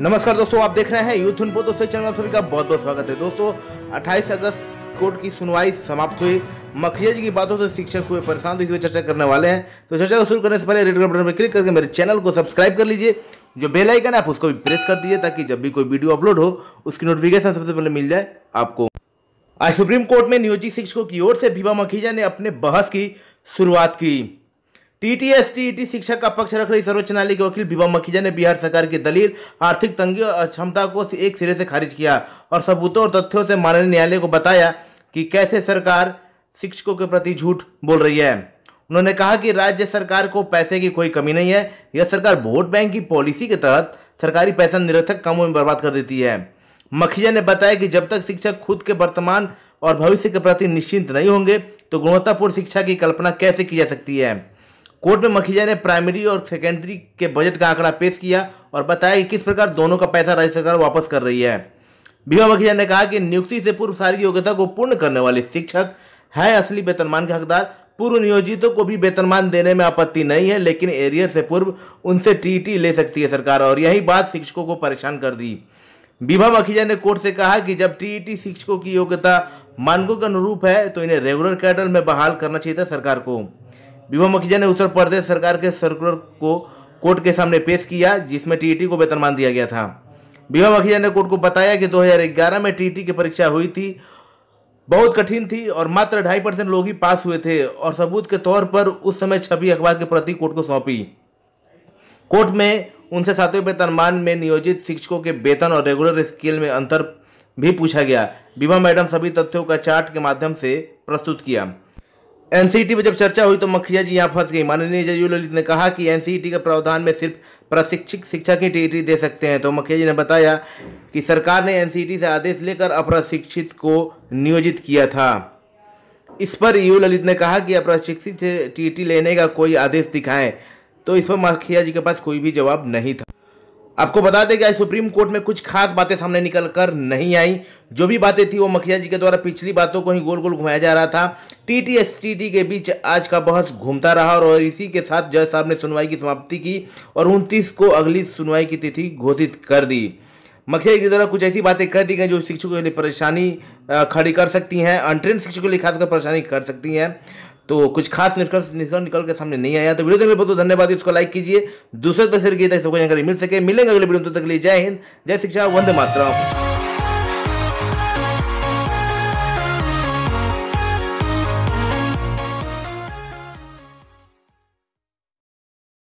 नमस्कार दोस्तों आप देख रहे हैं यूथ उनपो दोस्तों चैनल सभी का बहुत बहुत स्वागत है दोस्तों 28 अगस्त कोर्ट की सुनवाई समाप्त हुई मखिया जी की बातों से शिक्षक हुए परेशान तो इस पर चर्चा करने वाले हैं तो चर्चा को शुरू करने से पहले रेड कलर बटन पर क्लिक करके मेरे चैनल को सब्सक्राइब कर लीजिए जो बेलाइकन है आप उसको भी प्रेस कर दीजिए ताकि जब भी कोई वीडियो अपलोड हो उसकी नोटिफिकेशन सबसे पहले मिल जाए आपको आज सुप्रीम कोर्ट में नियोजित शिक्षकों की ओर से भीमा मखीजा ने अपने बहस की शुरुआत की टीटीएस e शिक्षक शिक्षा का पक्ष रख रही सर्वोच्च न्यायालय के वकील बीबा मखीजा ने बिहार सरकार की दलील आर्थिक तंगी और क्षमता को एक सिरे से खारिज किया और सबूतों और तथ्यों से माननीय न्यायालय को बताया कि कैसे सरकार शिक्षकों के प्रति झूठ बोल रही है उन्होंने कहा कि राज्य सरकार को पैसे की कोई कमी नहीं है यह सरकार वोट बैंक की पॉलिसी के तहत सरकारी पैसा निरर्थक कामों में बर्बाद कर देती है मखीजा ने बताया कि जब तक शिक्षक खुद के वर्तमान और भविष्य के प्रति निश्चिंत नहीं होंगे तो गुणवत्तापूर्ण शिक्षा की कल्पना कैसे की जा सकती है कोर्ट में मखीजा ने प्राइमरी और सेकेंडरी के बजट का आंकड़ा पेश किया और बताया कि किस प्रकार दोनों का पैसा राज्य सरकार वापस कर रही है भीमा मखीजा ने कहा कि नियुक्ति से पूर्व सारी योग्यता को पूर्ण करने वाले शिक्षक है असली वेतनमान के हकदार पूर्व नियोजितों को भी वेतनमान देने में आपत्ति नहीं है लेकिन एरियर से पूर्व उनसे टीटी ले सकती है सरकार और यही बात शिक्षकों को परेशान कर दी विभा मखीजा ने कोर्ट से कहा कि जब टीईटी शिक्षकों की योग्यता मानकों के अनुरूप है तो इन्हें रेगुलर कैडर में बहाल करना चाहिए था सरकार को विभव मखीजा ने उत्तर प्रदेश सरकार के सर्कुलर को कोर्ट के सामने पेश किया जिसमें टीईटी को वेतनमान दिया गया था विभव मखीजा ने कोर्ट को बताया कि 2011 में टीईटी की परीक्षा हुई थी बहुत कठिन थी और मात्र ढाई परसेंट लोग ही पास हुए थे और सबूत के तौर पर उस समय छवि अखबार के प्रति कोर्ट को सौंपी कोर्ट में उनसे सातवें वेतनमान में नियोजित शिक्षकों के वेतन और रेगुलर स्केल में अंतर भी पूछा गया विभा मैडम सभी तथ्यों का चार्ट के माध्यम से प्रस्तुत किया एनसीईटी में जब चर्चा हुई तो मुखिया जी यहाँ फंस गई माननीय जयू ललित ने कहा कि एनसीईटी के प्रावधान में सिर्फ प्रशिक्षित शिक्षक ही टी दे सकते हैं तो मुखिया जी ने बताया कि सरकार ने एनसीईटी से आदेश लेकर अप्रशिक्षित को नियोजित किया था इस पर यू ललित ने कहा कि अप्रशिक्षित टी लेने का कोई आदेश दिखाएं तो इस पर मुखिया जी के पास कोई भी जवाब नहीं था आपको बता दें कि आज सुप्रीम कोर्ट में कुछ खास बातें सामने निकल कर नहीं आई जो भी बातें थी वो मखिया जी के द्वारा पिछली बातों को ही गोल गोल घुमाया जा रहा था T T S T T के बीच आज का बहस घूमता रहा और इसी के साथ जज साहब ने सुनवाई की समाप्ति की और उनतीस को अगली सुनवाई की तिथि घोषित कर दी मखिया जी के द्वारा कुछ ऐसी बातें कर दी गई जो शिक्षकों के लिए परेशानी खड़ी कर सकती हैं अनट्रेन शिक्षकों के लिए खासकर परेशानी कर सकती हैं तो कुछ खास निष्कर्ष निष्कर्ष निकल के सामने नहीं आया तो वीडियो देखने बहुत बहुत धन्यवाद इसको लाइक कीजिए दूसरे तस्वीर की तक सबको जानकारी मिल सके मिलेंगे अगले वीडियो तक लिए जय हिंद जय शिक्षा वंदे मातरम